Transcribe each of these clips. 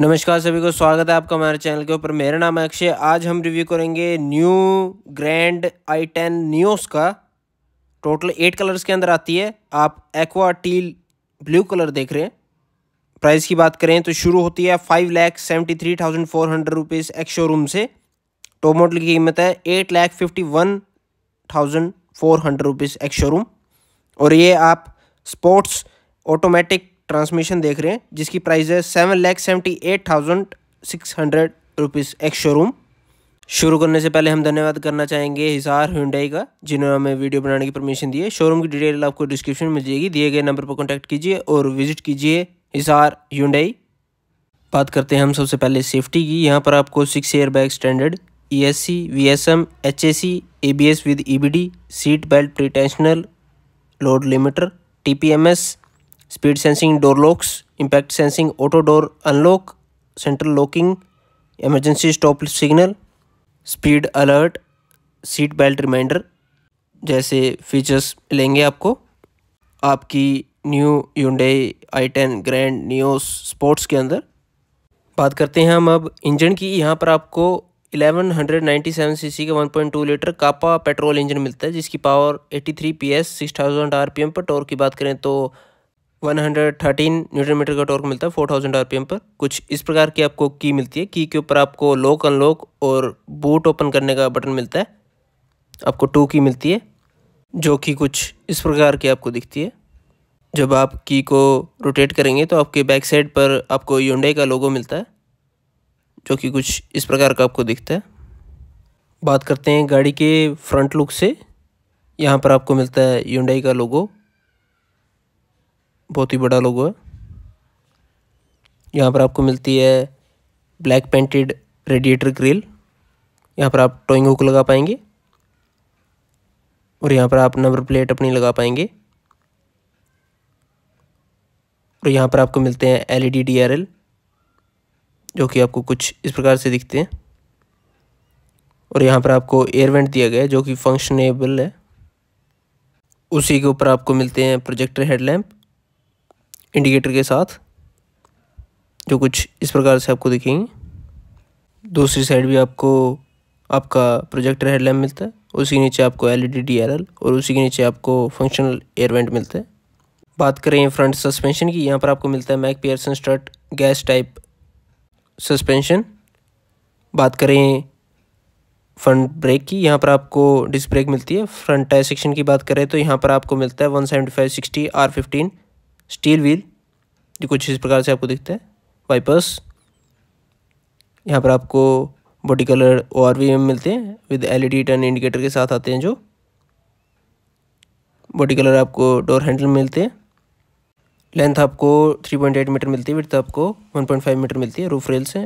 नमस्कार सभी को स्वागत है आपका हमारे चैनल के ऊपर मेरा नाम है अक्षय आज हम रिव्यू करेंगे new Grand i ten Nios का टोटल एट कलर्स के अंदर आती है आप एक्वा टील ब्लू कलर देख रहे हैं प्राइस की बात करें तो शुरू होती है five lakh seventy three thousand four hundred rupees ex showroom से टॉप मॉडल की कीमत है eight lakh fifty one thousand four hundred rupees ex showroom और ये आप स्पोर्ट्स ऑटोमेटिक ट्रांसमिशन देख रहे हैं जिसकी प्राइस है seven lakh seventy eight thousand six hundred rupees ex showroom शुरू करने से पहले हम धन्यवाद करना चाहेंगे हिसार हुंडई का जिन्होंने हमें वीडियो बनाने की परमिशन दी है शोरूम की डिटेल आपको डिस्क्रिप्शन में मिल दिए गए नंबर पर कॉन्टैक्ट कीजिए और विजिट कीजिए हिसार हुंडई बात करते हैं हम सबसे पहले सेफ्टी की यहाँ पर आपको six air bag standard E S C V S M H A C A B S with E B D seat belt pretensioner load limiter T P M S speed sensing door locks impact sensing auto door unlock central locking emergency stop signal speed alert seat belt reminder जैसे features मिलेंगे आपको आपकी new यूडे i ten Grand Nios sports के अंदर बात करते हैं हम अब इंजन की यहाँ पर आपको 1197 सीसी का 1.2 लीटर कापा पेट्रोल इंजन मिलता है जिसकी पावर 83 पीएस 6000 आरपीएम पर टॉर्क की बात करें तो 113 न्यूटन मीटर का टॉर्क मिलता है 4000 आरपीएम पर कुछ इस प्रकार की आपको की मिलती है की के ऊपर आपको लॉक अनलॉक और बूट ओपन करने का बटन मिलता है आपको टू की मिलती है जो कि कुछ इस प्रकार की आपको दिखती है जब आप की को रोटेट करेंगे तो आपके बैक साइड पर आपको योंडे का लोगो मिलता है जो कि कुछ इस प्रकार का आपको दिखता है बात करते हैं गाड़ी के फ्रंट लुक से यहाँ पर आपको मिलता है योंडाई का लोगो बहुत ही बड़ा लोगो है यहाँ पर आपको मिलती है ब्लैक पेंटेड रेडिएटर ग्रिल यहाँ पर आप टोइंग हुक लगा पाएंगे और यहाँ पर आप नंबर प्लेट अपनी लगा पाएंगे और यहाँ पर आपको मिलते हैं एल ई e जो कि आपको कुछ इस प्रकार से दिखते हैं और यहाँ पर आपको एयर वेंट दिया गया है जो कि फंक्शनेबल है उसी के ऊपर आपको मिलते हैं प्रोजेक्टर हेडलैम्प इंडिकेटर के साथ जो कुछ इस प्रकार से आपको दिखेंगे दूसरी साइड भी आपको आपका प्रोजेक्टर हेडलैम्प मिलता है उसी के नीचे आपको एल ई और उसी के नीचे आपको फंक्शनल एयरवेंट मिलता है बात करें फ्रंट सस्पेंशन की यहाँ पर आपको मिलता है MacPherson strut gas type suspension बात करें फ्रंट ब्रेक की यहाँ पर आपको डिस्क ब्रेक मिलती है फ्रंट टायर सेक्शन की बात करें तो यहाँ पर आपको मिलता है one seventy five sixty R fifteen steel wheel जो कुछ इस प्रकार से आपको दिखता है वाइपर्स यहाँ पर आपको बॉडी कलर और भी मिलते हैं विद एलईडी टर्न इंडिकेटर के साथ आते हैं जो बॉडी कलर आपको डोर हैंडल मिलते हैं लेंथ आपको 3.8 मीटर मिलती है विथ आपको 1.5 मीटर मिलती है रूफ रेल्स है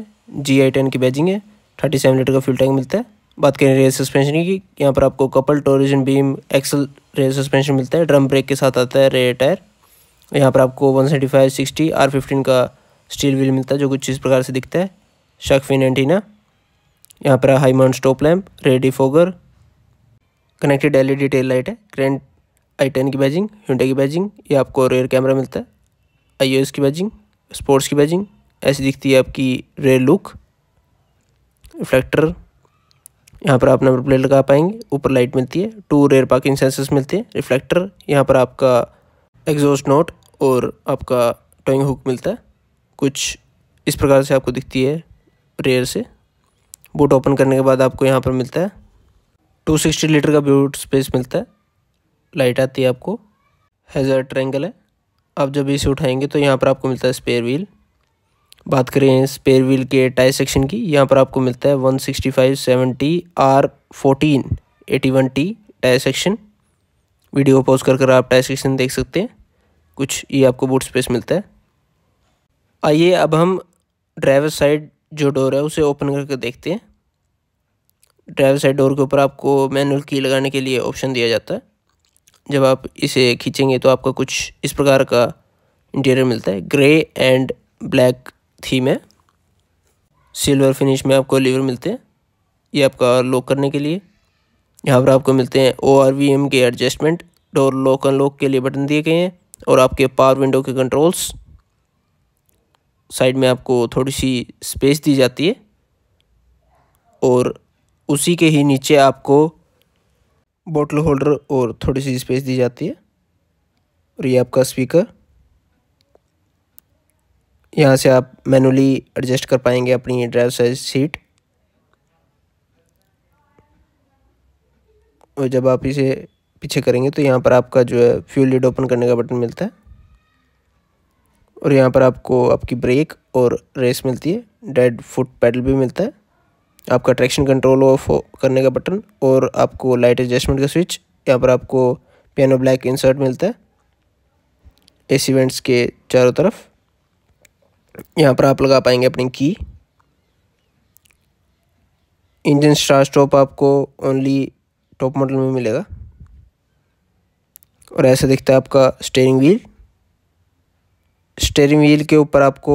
जी आई टेन की बैजिंग है थर्टी सेवन लीटर का फ्यूल टैंक मिलता है बात करें रेल सस्पेंशन की यहाँ पर आपको couple torsion beam axle rear suspension मिलता है ड्रम ब्रेक के साथ आता है रेयर टायर यहाँ पर आपको one seventy five sixty R fifteen का स्टील व्हील मिलता है जो कुछ इस प्रकार से दिखता है शक फिन एंटीना यहाँ पर high mount stop lamp rear defogger connected L E tail light है ग्रैंड आई टेन की बैजिंग हिंडे की बैजिंग ये आपको रेयर कैमरा मिलता है आई की बैजिंग स्पोर्ट्स की बैजिंग ऐसी दिखती है आपकी रेयर लुक रिफ्लेक्टर यहाँ पर आप नंबर प्लेट लगा पाएंगे ऊपर लाइट मिलती है टू रेयर पार्किंग सेंसर्स मिलते हैं रिफ्लेक्टर यहाँ पर आपका एग्जॉस्ट नोट और आपका टोइंग हुक मिलता है कुछ इस प्रकार से आपको दिखती है रेयर से बूट ओपन करने के बाद आपको यहाँ पर मिलता है 260 लीटर का बूट स्पेस मिलता है लाइट आती है आपको हेजर ट्रैंगल है आप जब इसे उठाएंगे तो यहाँ पर आपको मिलता है स्पेयर व्हील बात करें स्पेयर व्हील के टाई सेक्शन की यहाँ पर आपको मिलता है one sixty five seventy R fourteen eighty one T tyre section video pause कर कर आप टाई सेक्शन देख सकते हैं कुछ ये आपको बूट स्पेस मिलता है आइए अब हम ड्राइवर साइड जो डोर है उसे ओपन करके देखते हैं ड्राइवर साइड डोर के ऊपर आपको मैनुअल की लगाने के लिए ऑप्शन दिया जाता है जब आप इसे खींचेंगे तो आपका कुछ इस प्रकार का इंटीरियर मिलता है ग्रे एंड ब्लैक थीम है सिल्वर फिनिश में आपको लीवर मिलते हैं ये आपका लॉक करने के लिए यहाँ पर आपको मिलते हैं ओ आर वी एम के एडजस्टमेंट डोर लॉक अनलॉक के लिए बटन दिए गए हैं और आपके पावर विंडो के कंट्रोल्स साइड में आपको थोड़ी सी स्पेस दी जाती है और उसी के ही नीचे आपको बोटल होल्डर और थोड़ी सी स्पेस दी जाती है और ये आपका स्पीकर यहाँ से आप मैनुअली एडजस्ट कर पाएंगे अपनी ड्राइव साइज सीट और जब आप इसे पीछे करेंगे तो यहाँ पर आपका जो है फ्यूल लिड ओपन करने का बटन मिलता है और यहाँ पर आपको आपकी ब्रेक और रेस मिलती है डेड फुट पैडल भी मिलता है आपका ट्रैक्शन कंट्रोल ऑफ करने का बटन और आपको लाइट एडजस्टमेंट का स्विच यहाँ पर आपको पियानो ब्लैक इंसर्ट मिलता है एस इवेंट्स के चारों तरफ यहाँ पर आप लगा पाएंगे अपनी की इंजन स्टार स्टॉप आपको ओनली टॉप मॉडल में मिलेगा और ऐसा दिखता है आपका स्टेयरिंग व्हील स्टेयरिंग व्हील के ऊपर आपको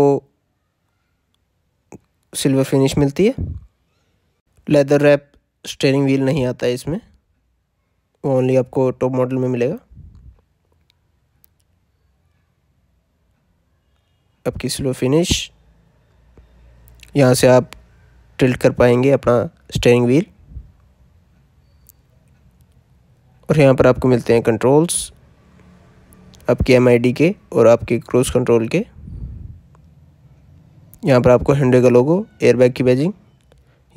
सिल्वर फिनिश मिलती है लेदर रैप स्टेयरिंग व्हील नहीं आता है इसमें वो ओनली आपको टॉप मॉडल में मिलेगा आपकी स्लो फिनिश यहाँ से आप टिल्ट कर पाएंगे अपना स्टेयरिंग व्हील और यहाँ पर आपको मिलते हैं कंट्रोल्स आपके एम के और आपके क्रूज़ कंट्रोल के यहाँ पर आपको हंडे का लोगो एयरबैग की बैजिंग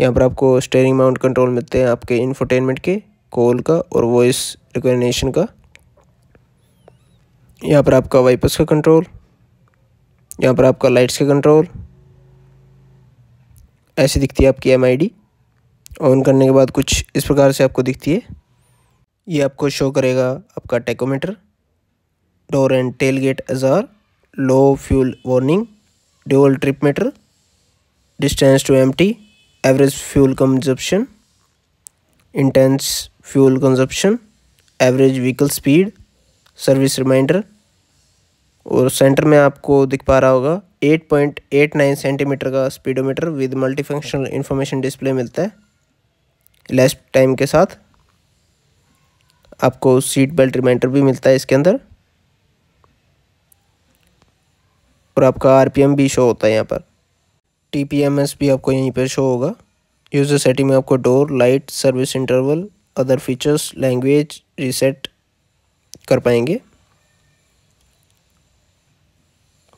यहाँ पर आपको स्टेयरिंग माउंट कंट्रोल मिलते हैं आपके इन्फोटेनमेंट के कॉल का और वॉइस रिकॉग्निशन का यहाँ पर आपका वाइपर्स का कंट्रोल यहाँ पर आपका लाइट्स का कंट्रोल ऐसी दिखती है आपकी एम ऑन करने के बाद कुछ इस प्रकार से आपको दिखती है ये आपको शो करेगा आपका tachometer door and tailgate ajar low fuel warning dual trip meter distance to एम average fuel consumption instant fuel consumption average vehicle speed service reminder और सेंटर में आपको दिख पा रहा होगा 8.89 सेंटीमीटर का speedometer with multifunctional information display मिलता है लेस टाइम के साथ आपको सीट बेल्ट रिमाइंडर भी मिलता है इसके अंदर और आपका आरपीएम भी शो होता है यहाँ पर टीपीएमएस भी आपको यहीं पर शो होगा यूज़र सेटिंग में आपको door light service interval other features language reset कर पाएंगे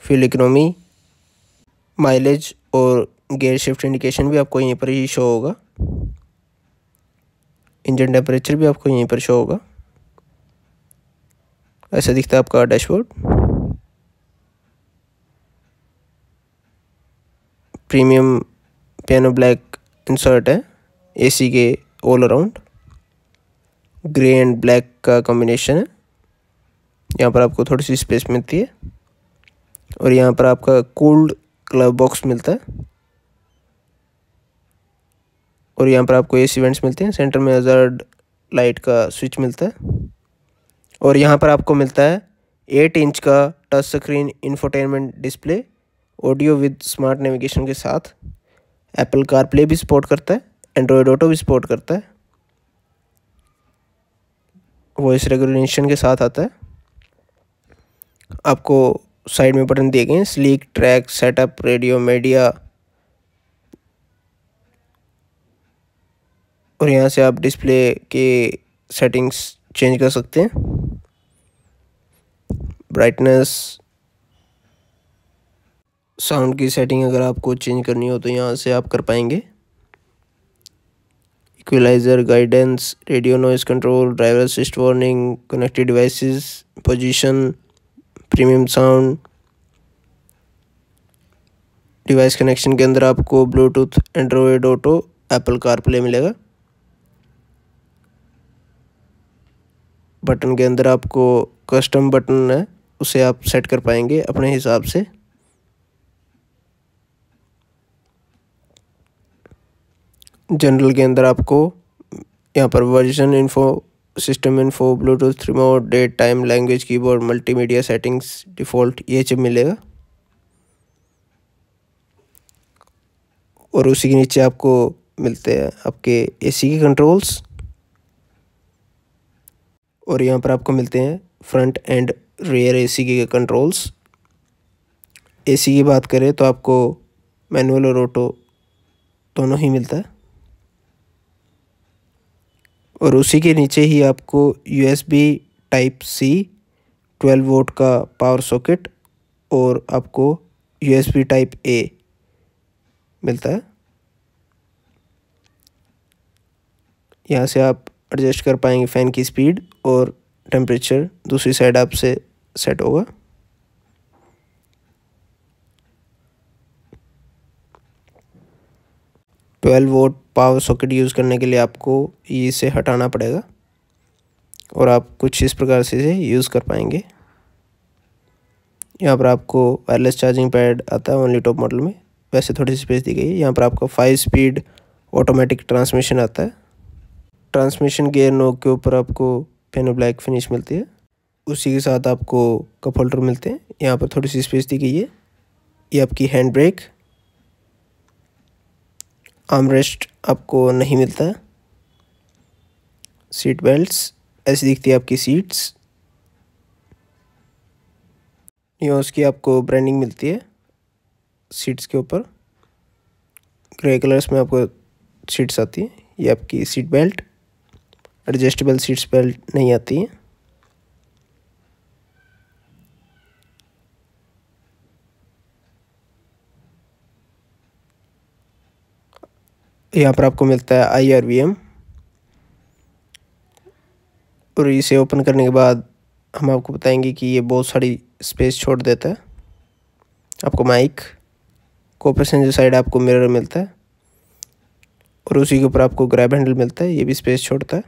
फ्यूल इकनोमी माइलेज और गेयर शिफ्ट इंडिकेशन भी आपको यहीं पर ही शो होगा इंजन टेम्परेचर भी आपको यहीं पर शो होगा ऐसा दिखता है आपका dashboard premium piano black insert है एसी के all around grey and black का कॉम्बिनेशन है यहाँ पर आपको थोड़ी सी स्पेस मिलती है और यहाँ पर आपका कोल्ड क्लब बॉक्स मिलता है और यहाँ पर आपको एसी वेंट्स मिलते हैं सेंटर में हजार्ड लाइट का स्विच मिलता है और यहाँ पर आपको मिलता है एट इंच का touch screen infotainment display audio with smart navigation के साथ एप्पल कारप्ले भी सपोर्ट करता है एंड्रॉयड ऑटो भी सपोर्ट करता है वॉइस रेगुलेशन के साथ आता है आपको साइड में बटन दिए गए हैं sleek track setup radio media और यहाँ से आप डिस्प्ले के सेटिंग्स चेंज कर सकते हैं ब्राइटनेस साउंड की सेटिंग अगर आपको चेंज करनी हो तो यहाँ से आप कर पाएंगे equaliser guidance radio noise control driver assist warning connected devices position premium sound device connection के अंदर आपको Bluetooth Android auto Apple CarPlay मिलेगा बटन के अंदर आपको कस्टम बटन है उसे आप सेट कर पाएंगे अपने हिसाब से जनरल के अंदर आपको यहाँ पर version info system info Bluetooth remote date time language keyboard multimedia settings default ये सब मिलेगा और उसी के नीचे आपको मिलते हैं आपके एसी के कंट्रोल्स और यहाँ पर आपको मिलते हैं फ्रंट एंड रेयर एसी के कंट्रोल्स एसी की बात करें तो आपको मैनुअल और ऑटो दोनों ही मिलता है और उसी के नीचे ही आपको यूएसबी टाइप सी 12 वोल्ट का पावर सॉकेट और आपको यूएसबी टाइप ए मिलता है यहाँ से आप एडजस्ट कर पाएंगे फ़ैन की स्पीड और टेम्परेचर दूसरी साइड आपसे सेट होगा twelve volt power socket use करने के लिए आपको इसे हटाना पड़ेगा और आप कुछ इस प्रकार से इसे यूज़ कर पाएंगे यहाँ पर आपको वायरलेस चार्जिंग पैड आता है ओनली टॉप मॉडल में वैसे थोड़ी स्पेस दी गई है यहाँ पर आपको फाइव स्पीड ऑटोमेटिक ट्रांसमिशन आता है ट्रांसमिशन गेयर नोक के ऊपर आपको पेनो ब्लैक फिनिश मिलती है उसी के साथ आपको कप होल्डर मिलते हैं यहाँ पर थोड़ी सी स्पेस दी गई है ये आपकी हैंड ब्रेक आर्म रेस्ट आपको नहीं मिलता सीट बेल्ट्स ऐसी दिखती है आपकी सीट्स ये उसकी आपको ब्रांडिंग मिलती है सीट्स के ऊपर ग्रे कलर्स में आपको सीट्स आती हैं ये आपकी seat belt adjustable seats belt नहीं आती हैं यहाँ पर आपको मिलता है आई आर वी एम और इसे ओपन करने के बाद हम आपको बताएंगे कि ये बहुत सारी स्पेस छोड़ देता है आपको माइक को पैसेंजर साइड आपको मिरर मिलता है और उसी के ऊपर आपको ग्रैब हैंडल मिलता है ये भी स्पेस छोड़ता है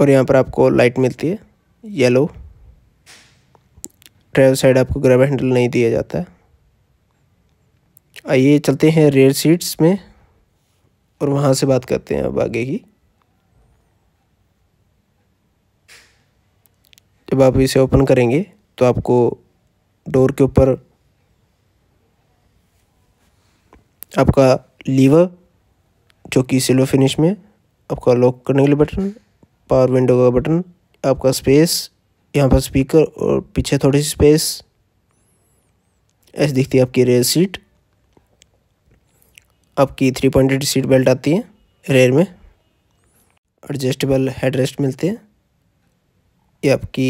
और यहाँ पर आपको लाइट मिलती है येलो ड्राइवर साइड आपको ग्रैब हैंडल नहीं दिया जाता है आइए चलते हैं रेयर सीट्स में और वहाँ से बात करते हैं अब आगे की जब आप इसे ओपन करेंगे तो आपको डोर के ऊपर आपका लीवर जो कि सिल्वर फिनिश में आपका लॉक करने के लिए बटन पावर विंडो का बटन आपका स्पेस यहाँ पर स्पीकर और पीछे थोड़ी सी स्पेस ऐसे दिखती है आपकी रेयर सीट आपकी थ्री पॉइंटेड सीट बेल्ट आती है रेयर में एडजस्टेबल हेड रेस्ट मिलते हैं ये आपकी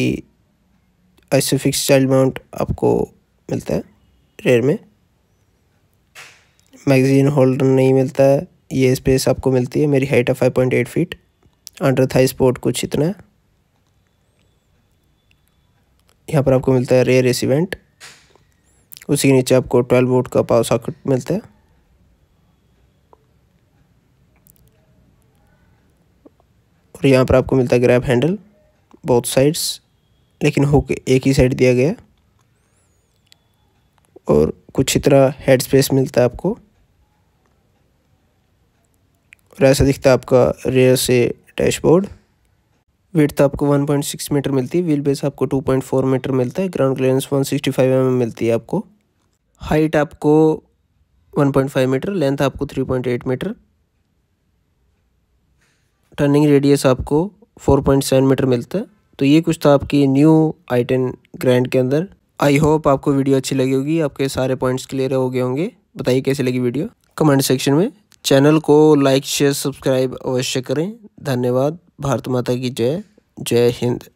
आइसोफिक्स चाइल्ड माउंट आपको मिलता है रेयर में मैगजीन होल्डर नहीं मिलता है ये स्पेस आपको मिलती है मेरी हाइट है five point eight feet under thigh support कुछ इतना है यहाँ पर आपको मिलता है रेयर एसीवेंट उसी के नीचे आपको ट्वेल्व वोट का पावर सॉकेट मिलता है और यहाँ पर आपको मिलता है ग्रैप हैंडल बोथ साइड्स लेकिन हुक एक ही साइड दिया गया और कुछ इतना तरह हेड स्पेस मिलता है आपको और ऐसा दिखता है आपका रेयर से डैशबोर्ड वेट आपको 1.6 मीटर मिलती है व्हील बेस आपको 2.4 मीटर मिलता है ग्राउंड क्लियरेंस 165 सिक्सटी mm मिलती है आपको हाइट आपको 1.5 मीटर लेंथ आपको 3.8 मीटर टर्निंग रेडियस आपको फोर पॉइंट सेवन मीटर मिलता है तो ये कुछ था आपकी न्यू आई टेन ग्रैंड के अंदर आई होप आपको वीडियो अच्छी लगी होगी आपके सारे पॉइंट्स क्लियर हो गए होंगे बताइए कैसे लगी वीडियो कमेंट सेक्शन में चैनल को लाइक शेयर सब्सक्राइब अवश्य करें धन्यवाद भारत माता की जय जय हिंद